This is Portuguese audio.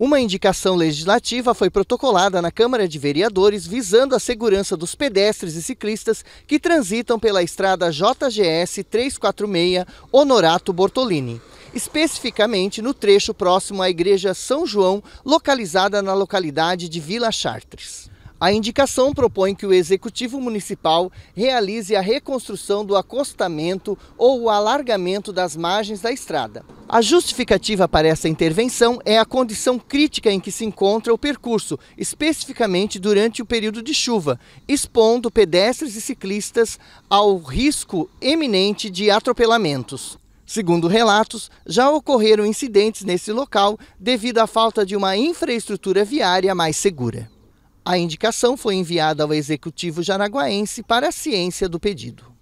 Uma indicação legislativa foi protocolada na Câmara de Vereadores visando a segurança dos pedestres e ciclistas que transitam pela estrada JGS 346 Honorato Bortolini especificamente no trecho próximo à Igreja São João, localizada na localidade de Vila Chartres. A indicação propõe que o Executivo Municipal realize a reconstrução do acostamento ou o alargamento das margens da estrada. A justificativa para essa intervenção é a condição crítica em que se encontra o percurso, especificamente durante o período de chuva, expondo pedestres e ciclistas ao risco eminente de atropelamentos. Segundo relatos, já ocorreram incidentes nesse local devido à falta de uma infraestrutura viária mais segura. A indicação foi enviada ao Executivo Jaraguaense para a ciência do pedido.